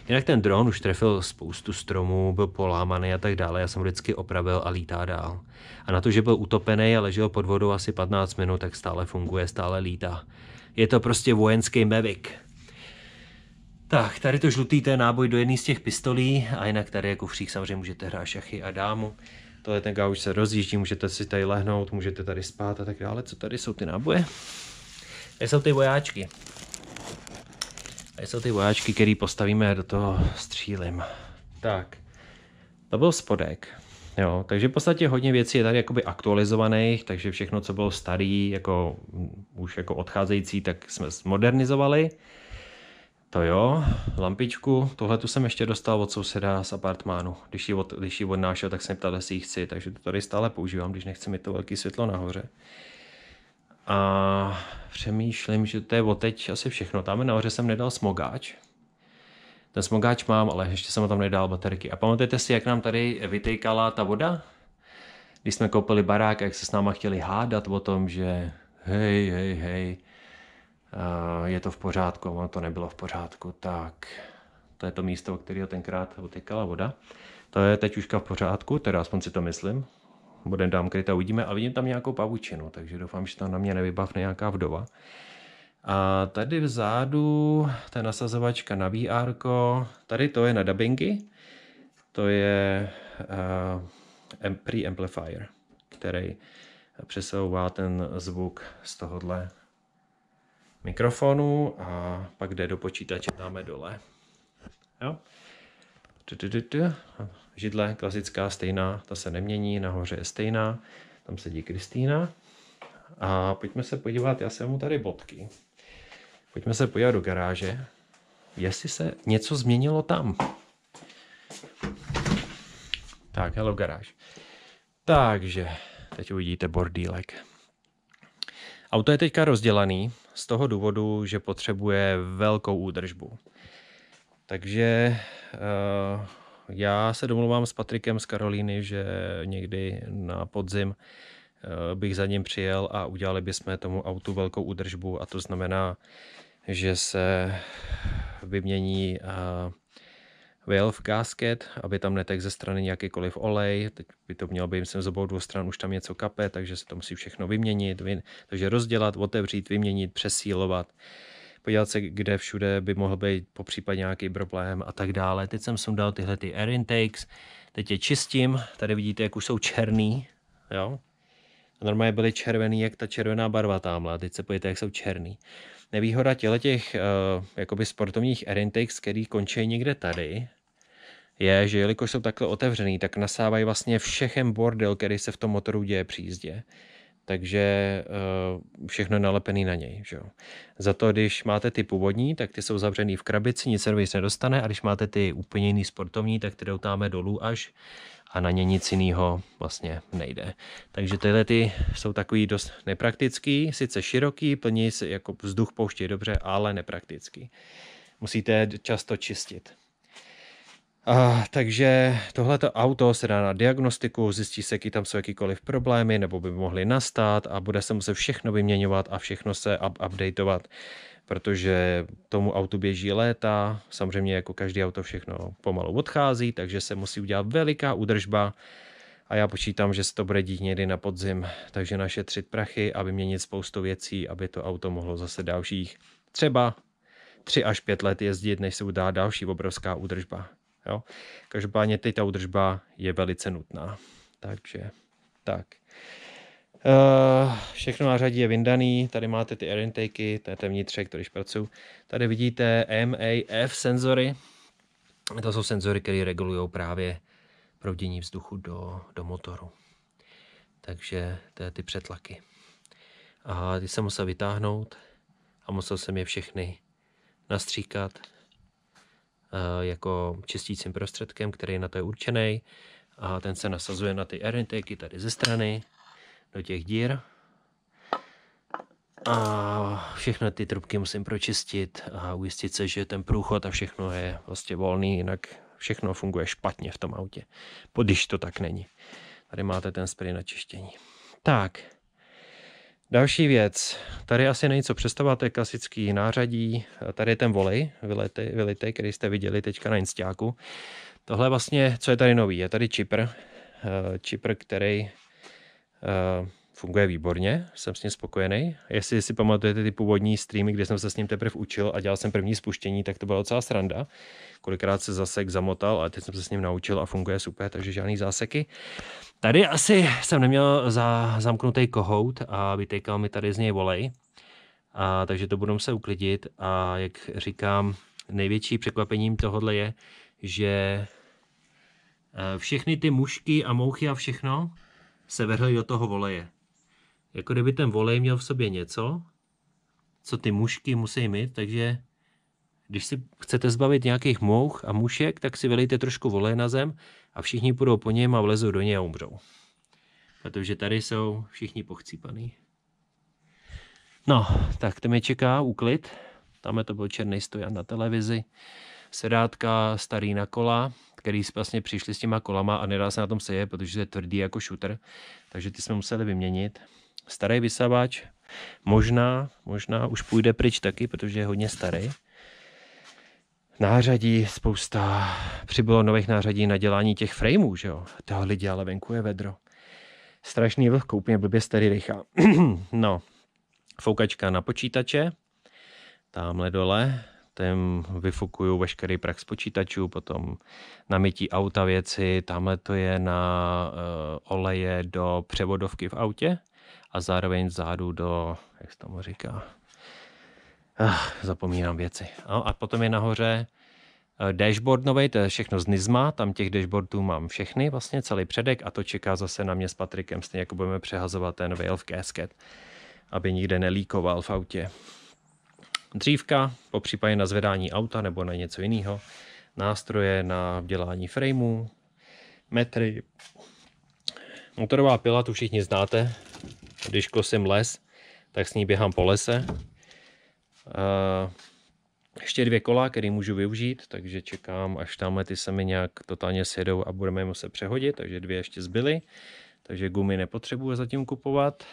Jinak ten dron už trefil spoustu stromů, byl polámaný a tak dále, já jsem ho vždycky opravil a lítá dál. A na to, že byl utopený a ležel pod vodou asi 15 minut, tak stále funguje, stále lítá. Je to prostě vojenský mevik. Tak, tady to žlutý, to je náboj do jedné z těch pistolí a jinak tady jako kufřík samozřejmě můžete hrát šachy a dámu. Tohle ten gauč se rozjíždí, můžete si tady lehnout, můžete tady spát a tak dále. Co tady jsou ty náboje? Tady jsou ty vojáčky. Tady jsou ty vojáčky, které postavíme do toho střílim. Tak, to byl spodek. Jo, takže v podstatě hodně věcí je tady jakoby aktualizovaných, takže všechno, co bylo starý, jako už jako odcházející, tak jsme zmodernizovali. To jo, lampičku, tohle tu jsem ještě dostal od souseda z apartmánu. Když ji, od, když ji odnášel, tak jsem ptal, jestli ji chci, takže to tady stále používám, když nechci mít to velký světlo nahoře. Uh, a přemýšlím, že to je o teď asi všechno. Tam nahoře jsem nedal smogáč. Ten smogáč mám, ale ještě jsem tam nedal baterky. A pamatujete si, jak nám tady vytýkala ta voda? Když jsme koupili barák, jak se s náma chtěli hádat o tom, že hej, hej, hej, je to v pořádku, ono to nebylo v pořádku, tak to je to místo, o kterého tenkrát utekala voda. To je teď užka v pořádku, teda aspoň si to myslím budem dám kryta, uvidíme. A vidím tam nějakou pavučinu, takže doufám, že tam na mě nevybavne nějaká vdova. A tady vzadu, ta nasazovačka na VR, tady to je na dubbingy, to je uh, pre-amplifier, který přesouvá ten zvuk z tohohle mikrofonu a pak jde do počítače, dáme dole. Jo? židle, klasická, stejná, ta se nemění, nahoře je stejná, tam sedí Kristýna. A pojďme se podívat, já jsem mu tady bodky. Pojďme se podívat do garáže, jestli se něco změnilo tam. Tak, hello garáž. Takže, teď uvidíte bordílek. Auto je teďka rozdělaný z toho důvodu, že potřebuje velkou údržbu. Takže uh, já se domluvám s Patrikem z Karolíny, že někdy na podzim eh, bych za ním přijel a udělali bychom tomu autu velkou údržbu a to znamená, že se vymění eh, valve gasket, aby tam netek ze strany nějakýkoliv olej, teď by to mělo být jsem z obou dvou stran, už tam něco kape, takže se to musí všechno vyměnit, vy, takže rozdělat, otevřít, vyměnit, přesílovat, podívat se, kde všude by mohl být popřípadě nějaký problém a tak dále. Teď jsem sundal tyhle ty air intakes, teď je čistím, tady vidíte, jak už jsou černý, jo. A normálně byly červený, jak ta červená barva tamhle, teď se pojďte, jak jsou černý. Nevýhoda těle těch uh, sportovních air intakes, který končí někde tady, je, že jelikož jsou takhle otevřený, tak nasávají vlastně všechen bordel, který se v tom motoru děje při jízdě takže eh, všechno je nalepený na něj. Že Za to, když máte ty původní, tak ty jsou zavřený v krabici, nic se víc nedostane, a když máte ty úplně jiný sportovní, tak ty doutáme dolů až a na ně nic jiného vlastně nejde. Takže tyhle ty jsou takový dost nepraktický, sice široký, plní se jako vzduch pouštějí dobře, ale nepraktický. Musíte často čistit. A, takže tohleto auto se dá na diagnostiku, zjistí se, jaký tam jsou jakýkoliv problémy, nebo by mohly nastat a bude se muset všechno vyměňovat a všechno se up- updateovat, protože tomu autu běží léta, samozřejmě jako každý auto všechno pomalu odchází, takže se musí udělat veliká údržba a já počítám, že se to bude dít někdy na podzim, takže našetřit prachy a vyměnit spoustu věcí, aby to auto mohlo zase dalších třeba 3 až 5 let jezdit, než se udá další obrovská údržba. Jo? Každopádně teď ta údržba je velice nutná. Takže tak. Uh, všechno na řadě je vyndaný, tady máte ty air intakey, to je ten vnitřek, který pracuju. Tady vidíte MAF senzory, to jsou senzory, které regulují právě proudění vzduchu do, do motoru. Takže to je ty přetlaky. A ty jsem musel vytáhnout a musel jsem je všechny nastříkat Eh, jako čistícím prostředkem, který na to je určený. A ten se nasazuje na ty air intakey tady ze strany, do těch dír. A všechny ty trubky musím pročistit a ujistit se, že ten průchod a všechno je vlastně volný, jinak všechno funguje špatně v tom autě. Když to tak není. Tady máte ten spray na čištění. Tak, další věc. Tady asi není co představovat, to je klasický nářadí. Tady je ten volej vylitej, vylitej který jste viděli teďka na instáku. Tohle vlastně, co je tady nový, je tady čipr. Eh, čipr, který eh, funguje výborně, jsem s ním spokojený. Jestli si pamatujete ty původní streamy, kde jsem se s ním teprve učil a dělal jsem první spuštění, tak to byla docela sranda. Kolikrát se zasek zamotal, ale teď jsem se s ním naučil a funguje super, takže žádný záseky. Tady asi jsem neměl za zamknutý kohout a vytejkal mi tady z něj volej. A, takže to budu se uklidit a jak říkám, největší překvapením tohohle je, že eh, všechny ty mušky a mouchy a všechno se vrhly do toho voleje. Jako kdyby ten volej měl v sobě něco, co ty mušky musí mít, takže když si chcete zbavit nějakých mouch a mušek, tak si velejte trošku volej na zem a všichni půjdou po něm a vlezou do něj a umřou. Protože tady jsou všichni pochcípaný. No, tak to mě čeká úklid. Tam je to byl černý stojan na televizi. Sedátka starý na kola, který vlastně přišli s těma kolama a nedá se na tom seje, protože je tvrdý jako šuter. Takže ty jsme museli vyměnit starý vysavač, možná, možná už půjde pryč taky, protože je hodně starý. Nářadí spousta, přibylo nových nářadí na dělání těch frameů, že jo. Toho lidi, ale venku je vedro. Strašný vlhko, úplně blbě starý rychá. no, foukačka na počítače, tamhle dole, tam vyfukuju veškerý prach z počítačů, potom mytí auta věci, tamhle to je na uh, oleje do převodovky v autě, a zároveň vzadu do, jak se tomu říká, ah, zapomínám věci. No, a potom je nahoře eh, dashboard nový, to je všechno z Nizma, tam těch dashboardů mám všechny, vlastně celý předek a to čeká zase na mě s Patrikem, stejně jako budeme přehazovat ten v Casket, aby nikde nelíkoval v autě. Dřívka, po případě na zvedání auta nebo na něco jiného, nástroje na dělání frameů, metry, motorová pila, tu všichni znáte, když kosím les, tak s ní běhám po lese. ještě dvě kola, které můžu využít, takže čekám, až tamhle ty se mi nějak totálně sjedou a budeme je muset přehodit, takže dvě ještě zbyly. Takže gumy nepotřebuji zatím kupovat.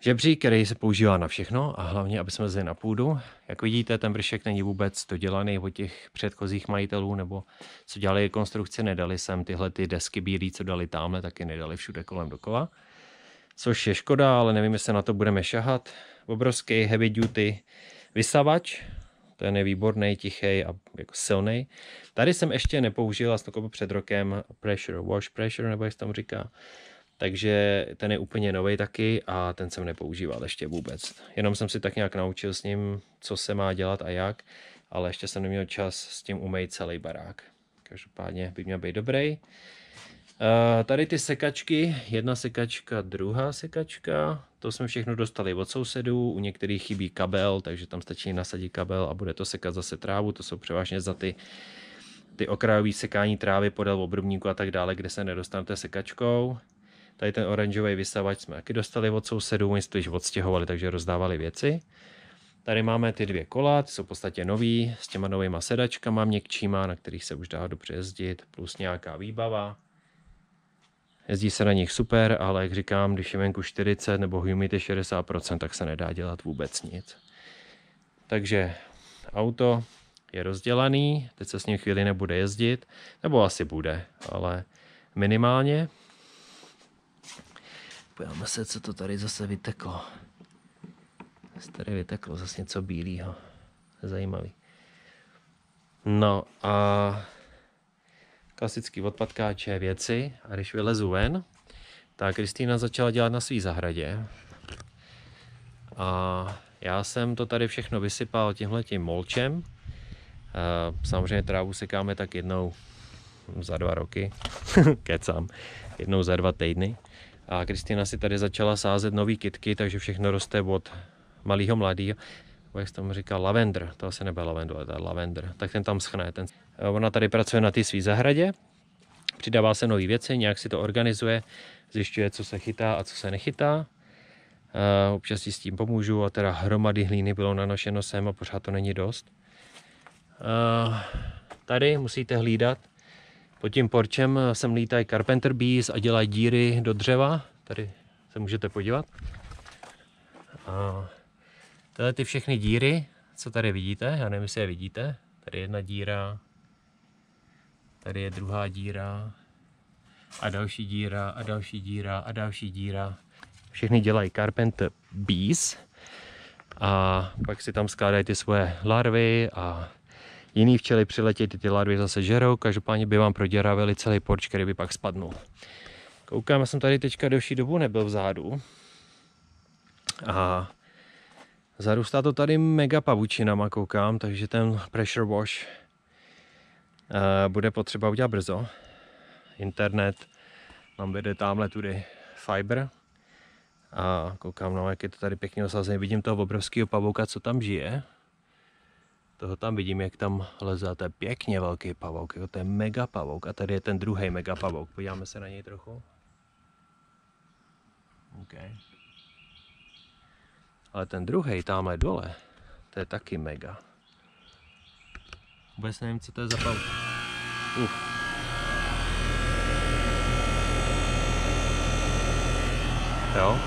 Žebří, který se používá na všechno a hlavně, aby jsme zde na půdu. Jak vidíte, ten bršek není vůbec dodělaný od těch předchozích majitelů, nebo co dělali konstrukce, nedali sem tyhle ty desky bílé, co dali tamhle, taky nedali všude kolem dokola což je škoda, ale nevím, jestli na to budeme šahat. Obrovský heavy duty vysavač, ten je výborný, tichý a jako silný. Tady jsem ještě nepoužil, asi to před rokem, pressure, wash pressure, nebo jak se tam říká. Takže ten je úplně nový taky a ten jsem nepoužíval ještě vůbec. Jenom jsem si tak nějak naučil s ním, co se má dělat a jak, ale ještě jsem neměl čas s tím umýt celý barák. Každopádně by měl být dobrý. Eh, tady ty sekačky, jedna sekačka, druhá sekačka, to jsme všechno dostali od sousedů, u některých chybí kabel, takže tam stačí nasadit kabel a bude to sekat zase trávu, to jsou převážně za ty, ty okrajové sekání trávy podél obrubníku a tak dále, kde se nedostanete sekačkou. Tady ten oranžový vysavač jsme taky dostali od sousedů, oni již odstěhovali, takže rozdávali věci. Tady máme ty dvě kola, ty jsou v podstatě nový, s těma novýma sedačkama měkčíma, na kterých se už dá dobře jezdit, plus nějaká výbava. Jezdí se na nich super, ale jak říkám, když je venku 40 nebo humidity 60%, tak se nedá dělat vůbec nic. Takže auto je rozdělaný, teď se s ním chvíli nebude jezdit, nebo asi bude, ale minimálně. Pojďme se, co to tady zase vyteklo. Tady vyteklo zase něco bílého. Zajímavý. No a klasicky odpadkáče věci a když vylezu ven, tak Kristýna začala dělat na své zahradě. A já jsem to tady všechno vysypal tím molčem. Eh, samozřejmě trávu sekáme tak jednou za dva roky, kecám, jednou za dva týdny. A Kristýna si tady začala sázet nový kitky, takže všechno roste od malého mladého. Jak jsem tomu říkal, lavendr, to asi nebyl lavendr, ale lavendr. Tak ten tam schne, ten Ona tady pracuje na té své zahradě, přidává se nové věci, nějak si to organizuje, zjišťuje, co se chytá a co se nechytá. Občas si s tím pomůžu a teda hromady hlíny bylo nanošeno sem a pořád to není dost. Tady musíte hlídat. Pod tím porčem sem lítají carpenter bees a dělají díry do dřeva. Tady se můžete podívat. A tyhle ty všechny díry, co tady vidíte, já nevím, jestli je vidíte. Tady jedna díra, Tady je druhá díra a další díra a další díra a další díra. Všechny dělají Carpenter Bees a pak si tam skládají ty svoje larvy a jiný včely přiletějí, ty, ty larvy zase žerou, každopádně by vám proděravili celý porč, který by pak spadnul. Koukám, já jsem tady teďka delší dobu nebyl vzadu a zarůstá to tady mega pavučinama, koukám, takže ten pressure wash Eh, bude potřeba udělat brzo. Internet, mám vede tamhle tudy fiber a koukám, no, jak je to tady pěkně osazené. Vidím toho obrovského pavouka, co tam žije. Toho tam vidím, jak tam leze. To je pěkně velký pavouk, jo? to je mega pavouk. A tady je ten druhý mega pavouk. Podíváme se na něj trochu. Ok. Ale ten druhý tamhle dole, to je taky mega. Vůbec nevím, co to je za paut. Uh. Jo,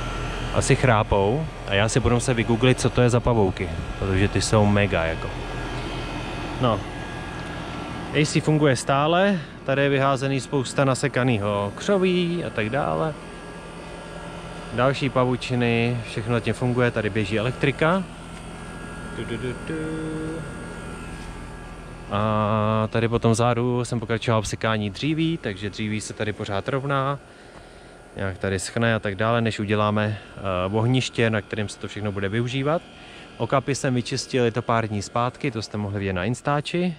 asi chrápou a já si budu muset vygooglit, co to je za pavouky, protože ty jsou mega jako. No, AC funguje stále, tady je vyházený spousta nasekaného křoví a tak dále. Další pavučiny, všechno tím funguje, tady běží elektrika. Du, du, du, du. A tady potom zádu jsem pokračoval v sekání dříví, takže dříví se tady pořád rovná, nějak tady schne a tak dále, než uděláme eh, ohniště, na kterém se to všechno bude využívat. Okapy jsem vyčistil, je to pár dní zpátky, to jste mohli vidět na Instači.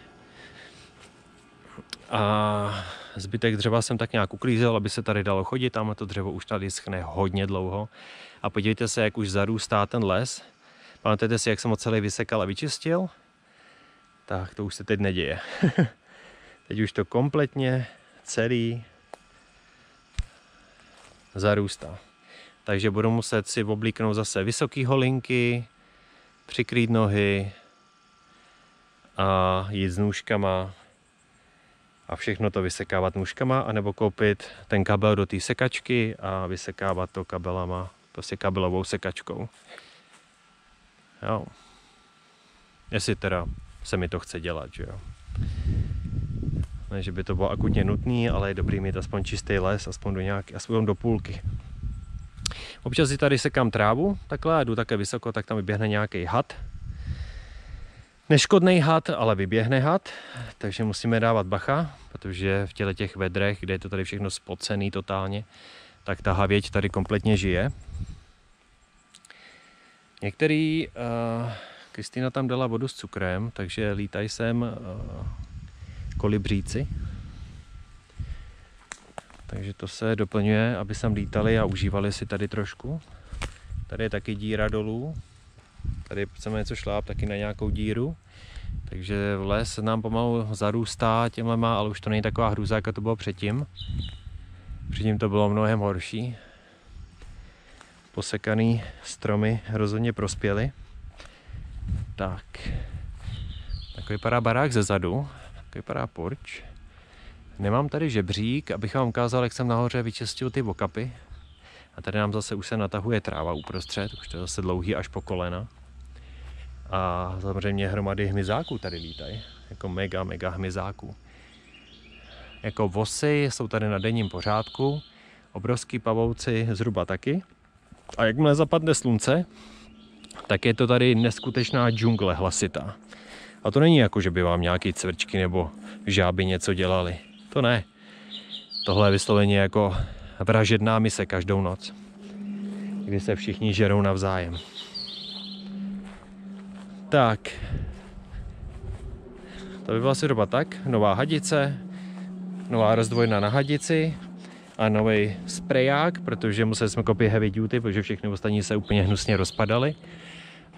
A zbytek dřeva jsem tak nějak uklízel, aby se tady dalo chodit, tam to dřevo už tady schne hodně dlouho. A podívejte se, jak už zarůstá ten les. Pamatujete si, jak jsem ho celý vysekal a vyčistil? tak to už se teď neděje. teď už to kompletně celý zarůstá. Takže budu muset si oblíknout zase vysoké holinky, přikrýt nohy a jít s nůžkama a všechno to vysekávat nůžkama, anebo koupit ten kabel do té sekačky a vysekávat to kabelama, prostě kabelovou sekačkou. Jo. Jestli teda se mi to chce dělat. Že jo. Ne, že by to bylo akutně nutné, ale je dobrý mít aspoň čistý les, aspoň do, nějaké, aspoň do půlky. Občas si tady sekám trávu, takhle jdu také vysoko, tak tam vyběhne nějaký had. Neškodný had, ale vyběhne had, takže musíme dávat bacha, protože v těle těch vedrech, kde je to tady všechno spocený totálně, tak ta havěť tady kompletně žije. Některý uh, Kristýna tam dala vodu s cukrem, takže lítají sem eh, kolibříci. Takže to se doplňuje, aby sem lítali a užívali si tady trošku. Tady je taky díra dolů. Tady chceme něco šláp taky na nějakou díru. Takže les nám pomalu zarůstá má, ale už to není taková hruza, jako to bylo předtím. Předtím to bylo mnohem horší. Posekaný stromy rozhodně prospěly. Tak. Tak vypadá barák ze zadu. Tak vypadá porč. Nemám tady žebřík, abych vám ukázal, jak jsem nahoře vyčistil ty vokapy. A tady nám zase už se natahuje tráva uprostřed, už to je zase dlouhý až po kolena. A samozřejmě hromady hmyzáků tady lítají, jako mega, mega hmyzáků. Jako vosy jsou tady na denním pořádku, obrovský pavouci zhruba taky. A jakmile zapadne slunce, tak je to tady neskutečná džungle hlasitá. A to není jako, že by vám nějaký cvrčky nebo žáby něco dělali. To ne. Tohle je vysloveně jako vražedná mise každou noc, kdy se všichni žerou navzájem. Tak, to by byla doba tak. Nová hadice, nová rozdvojna na hadici a nový spreják, protože museli jsme kopit heavy duty, protože všechny ostatní se úplně hnusně rozpadaly.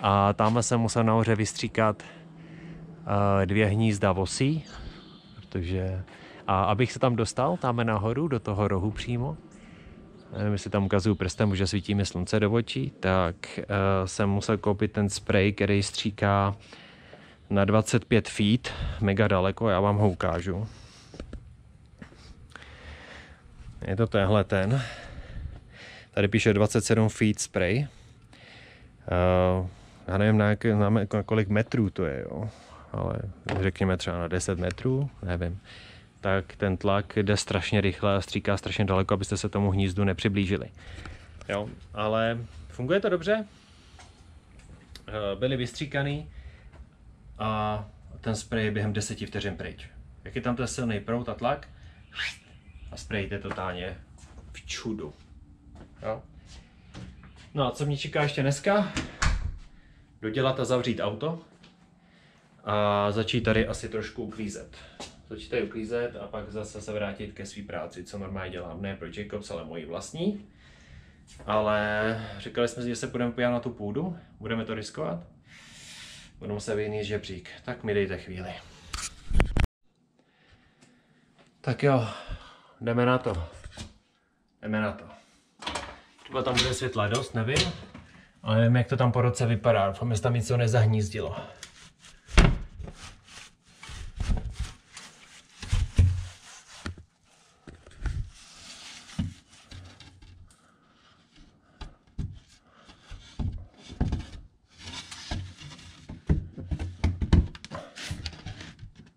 A tamhle jsem musel nahoře vystříkat eh, dvě hnízda vosí, protože... A abych se tam dostal, tam nahoru, do toho rohu přímo, nevím, jestli tam ukazuju prstem, že svítí mi slunce do očí, tak uh, jsem musel koupit ten spray, který stříká na 25 feet, mega daleko, já vám ho ukážu. Je to tenhle ten. Tady píše 27 feet spray. Uh, eh, já nevím, na, jak, na, na kolik metrů to je, jo? ale řekněme třeba na 10 metrů, nevím, tak ten tlak jde strašně rychle a stříká strašně daleko, abyste se tomu hnízdu nepřiblížili. Jo, ale funguje to dobře, eh, Byli vystříkaný a ten sprej je během 10 vteřin pryč. Jak je tam ten silný prout a tlak a sprej jde totálně v čudu. Jo? No a co mě čeká ještě dneska? dodělat a zavřít auto a začít tady asi trošku uklízet. Začít tady uklízet a pak zase se vrátit ke své práci, co normálně dělám. Ne pro Jacobs, ale moji vlastní. Ale říkali jsme, že se budeme pojít na tu půdu, budeme to riskovat. Budu muset vyjít žebřík. Tak mi dejte chvíli. Tak jo, jdeme na to. Jdeme na to. Třeba tam bude světla dost, nevím. Ale nevím, jak to tam po roce vypadá. Doufám, že tam něco nezahnízdilo.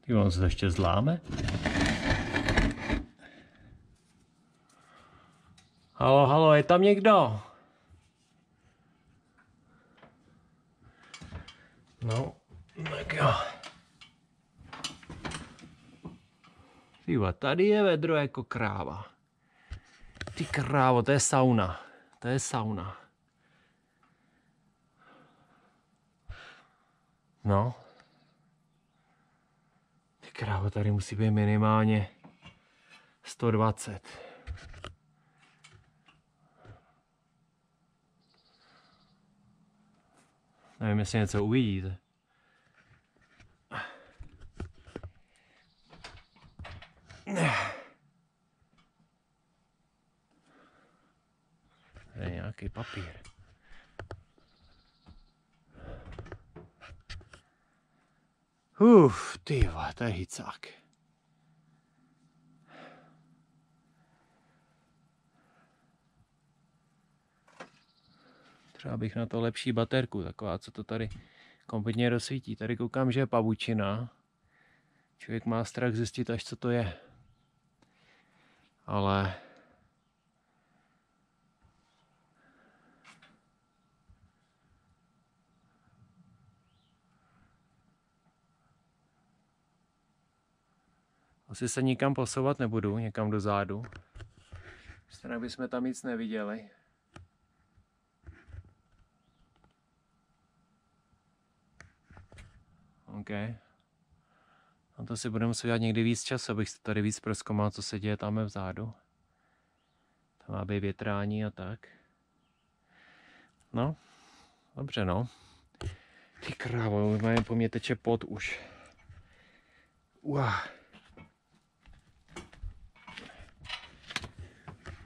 Ty on se ještě zláme. Halo, halo, je tam někdo? No, tak jo. Tyva, tady je vedro jako kráva. Ty krávo, to je sauna. To je sauna. No. Ty krávo, tady musí být minimálně 120. När vi sen så weed. Det Keep up i Oof! Uff, what? var där hitsack. Třeba bych na to lepší baterku, taková, co to tady kompletně rozsvítí. Tady koukám, že je pavučina. Člověk má strach zjistit, až co to je. Ale Asi se nikam posouvat nebudu, někam do zádu. Stran bychom tam nic neviděli. OK. A no to si budeme muset dělat někdy víc času, abych si tady víc proskoumal, co se děje tam vzadu. Tam má být větrání a tak. No, dobře no. Ty krávo, máme po mně teče pot už. Uá.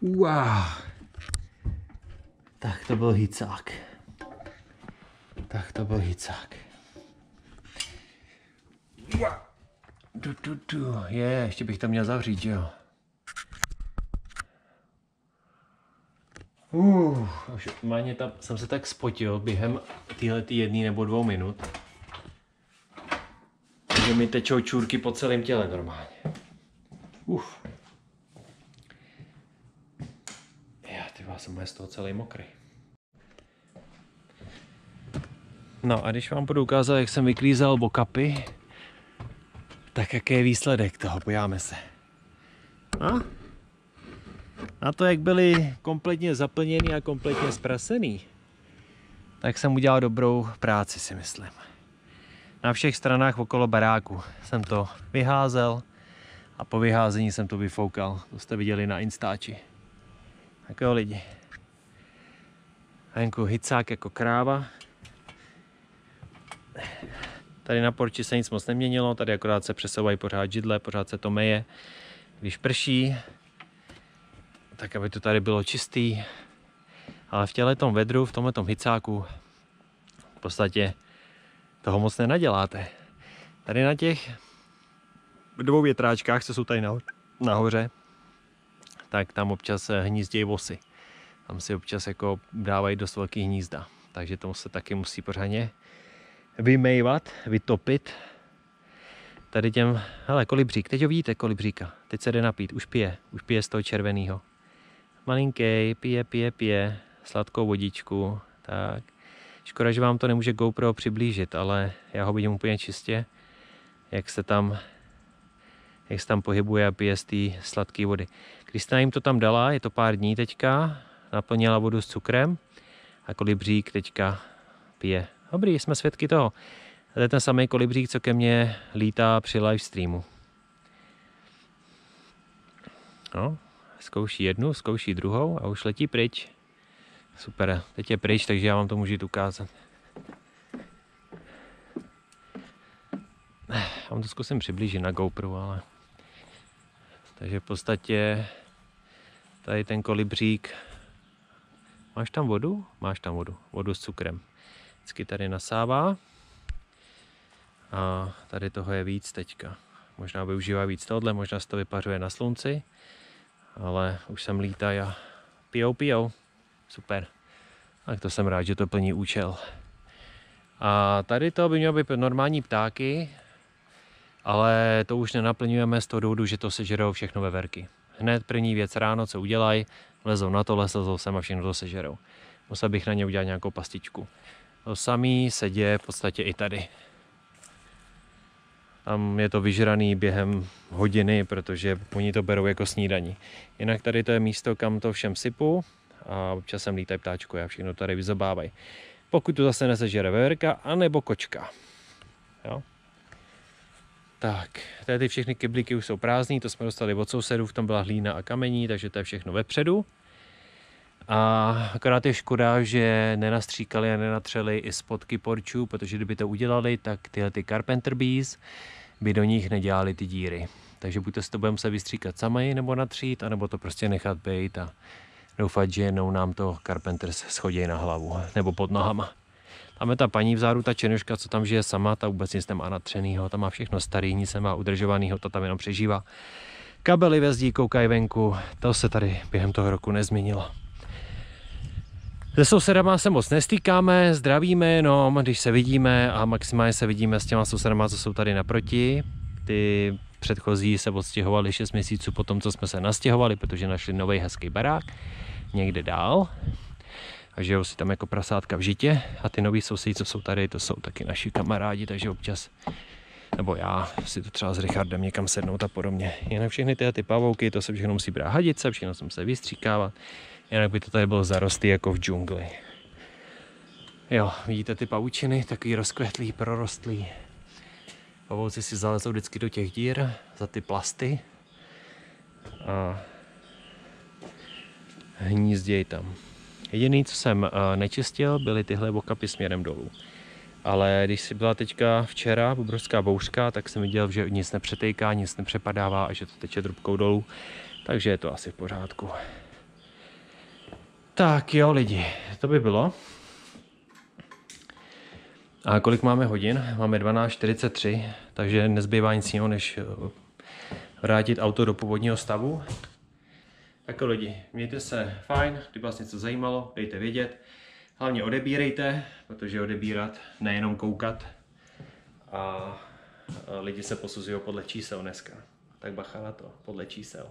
Uá. Tak to byl hicák. Tak to byl hicák. Du du du, Je, ještě bych to měl zavřít, jo. Uh, už méně tam jsem se tak spotil během téhle jedné nebo dvou minut. Takže mi tečou čůrky po celém těle normálně. Uf. Já ty vás jsem z toho celý mokrý. No a když vám budu ukázat, jak jsem vyklízel bokapy, tak jaký je výsledek toho? Pojáme se. A? Na to, jak byly kompletně zaplněný a kompletně zprasený, tak jsem udělal dobrou práci, si myslím. Na všech stranách okolo baráku jsem to vyházel a po vyházení jsem to vyfoukal. To jste viděli na Instači. Tak jo lidi. Venku hicák jako kráva. Tady na porči se nic moc neměnilo, tady akorát se přesouvají pořád židle, pořád se to meje, když prší, tak aby to tady bylo čistý. Ale v těle tom vedru, v tomhle tom hicáku, v podstatě toho moc nenaděláte. Tady na těch dvou větráčkách, co jsou tady nahoře, tak tam občas hnízdějí vosy. Tam si občas jako dávají dost velký hnízda, takže tomu se taky musí pořádně vymejvat, vytopit tady těm, hele, kolibřík, teď ho vidíte, kolibříka, teď se jde napít, už pije, už pije z toho červeného. Malinký, pije, pije, pije, sladkou vodičku, tak. Škoda, že vám to nemůže GoPro přiblížit, ale já ho vidím úplně čistě, jak se tam, jak se tam pohybuje a pije z té sladké vody. Kristina jim to tam dala, je to pár dní teďka, naplnila vodu s cukrem a kolibřík teďka pije Dobrý, jsme svědky toho. To je ten samý kolibřík, co ke mně lítá při live streamu. No, zkouší jednu, zkouší druhou a už letí pryč. Super, teď je pryč, takže já vám to můžu ukázat. Eh, já vám to zkusím přiblížit na GoPro, ale... Takže v podstatě tady ten kolibřík... Máš tam vodu? Máš tam vodu. Vodu s cukrem. Vždycky tady nasává. A tady toho je víc teďka. Možná využívá víc tohle, možná se to vypařuje na slunci. Ale už jsem lítá a pijou, pijou. Super. Tak to jsem rád, že to plní účel. A tady to by mělo být normální ptáky, ale to už nenaplňujeme z toho důvodu, že to sežerou všechno veverky. Hned první věc ráno, co udělají, lezou na to, lezou sem a všechno to sežerou. Musel bych na ně udělat nějakou pastičku. To samé se děje v podstatě i tady. Tam je to vyžraný během hodiny, protože oni to berou jako snídaní. Jinak tady to je místo, kam to všem sypu a občas sem lítají ptáčku a všechno tady vyzobávají. Pokud to zase nesežere veverka, anebo kočka. Jo? Tak, tady ty všechny kyblíky už jsou prázdné, to jsme dostali od sousedů, v tom byla hlína a kamení, takže to je všechno vepředu. A akorát je škoda, že nenastříkali a nenatřeli i spotky porčů, protože kdyby to udělali, tak tyhle ty Carpenter Bees by do nich nedělali ty díry. Takže buď to si to budeme se vystříkat sami, nebo natřít, anebo to prostě nechat být a doufat, že jenom nám to Carpenters schodí na hlavu nebo pod nohama. Tam je ta paní vzáru, ta černoška, co tam žije sama, ta vůbec nic nemá natřenýho, tam má všechno starý, nic nemá udržovanýho, ta tam jenom přežívá. Kabely ve zdí koukají venku, to se tady během toho roku nezměnilo. Se sousedama se moc nestýkáme, zdravíme jenom, když se vidíme a maximálně se vidíme s těma sousedama, co jsou tady naproti. Ty předchozí se odstěhovali 6 měsíců po tom, co jsme se nastěhovali, protože našli nový hezký barák někde dál. A žijou si tam jako prasátka v žitě a ty noví sousedí, co jsou tady, to jsou taky naši kamarádi, takže občas nebo já si to třeba s Richardem někam sednout a podobně. Jinak všechny tyhle ty pavouky, to se všechno musí brát hadice, všechno se musí vystříkávat jinak by to tady bylo zarostý, jako v džungli. Jo, vidíte ty pavučiny, takový rozkvetlý, prorostlý. Pavouci si zalezou vždycky do těch dír za ty plasty a hnízdějí tam. Jediný, co jsem eh, nečistil, byly tyhle bokapy směrem dolů. Ale když si byla teďka včera obrovská bouřka, tak jsem viděl, že nic nepřetejká, nic nepřepadává a že to teče drobkou dolů. Takže je to asi v pořádku. Tak jo, lidi, to by bylo. A kolik máme hodin? Máme 12.43, takže nezbývá nic jiného, než eh, vrátit auto do původního stavu. Tak lidi, mějte se fajn, kdyby vás něco zajímalo, dejte vědět. Hlavně odebírejte, protože odebírat, nejenom koukat. A lidi se posuzují podle čísel dneska. Tak bacha na to, podle čísel.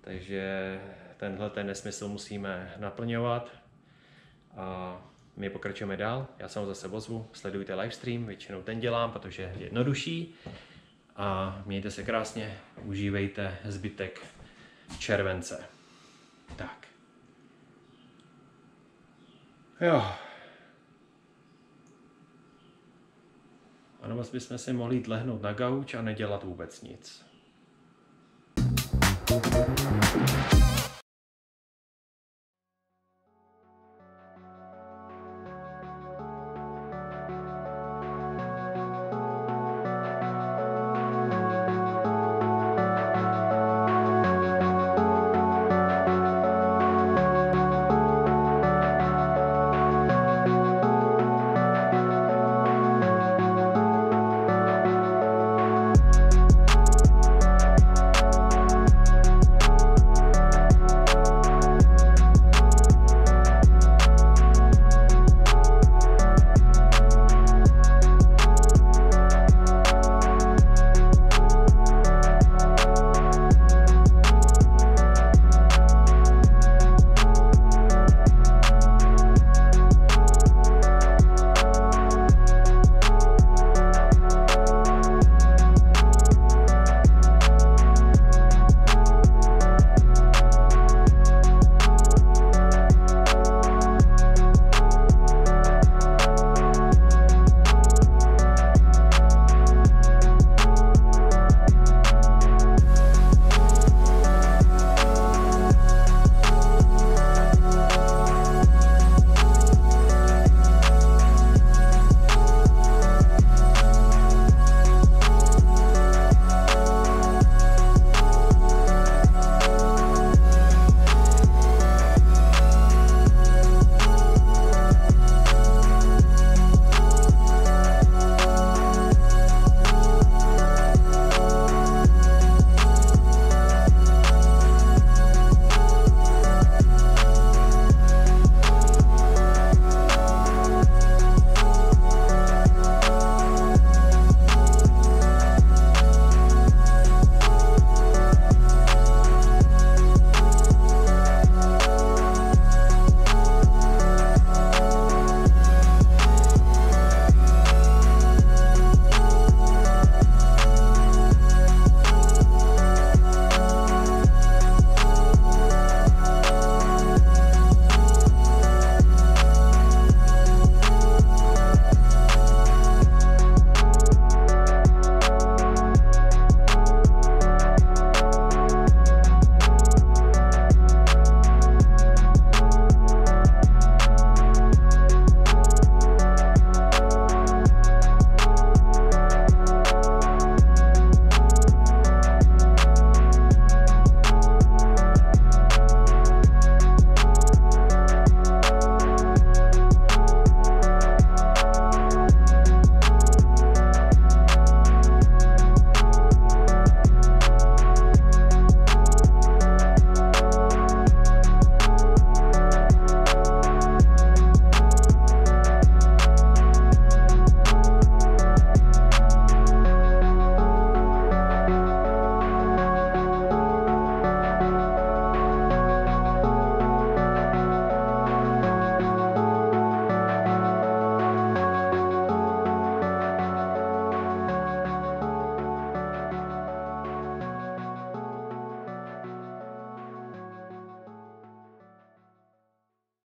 Takže tenhle ten nesmysl musíme naplňovat a my pokračujeme dál. Já se vám zase ozvu, sledujte livestream, většinou ten dělám, protože je jednodušší a mějte se krásně, užívejte zbytek července. Tak. Jo. Ano, vás bychom si mohli jít lehnout na gauč a nedělat vůbec nic. Thank you.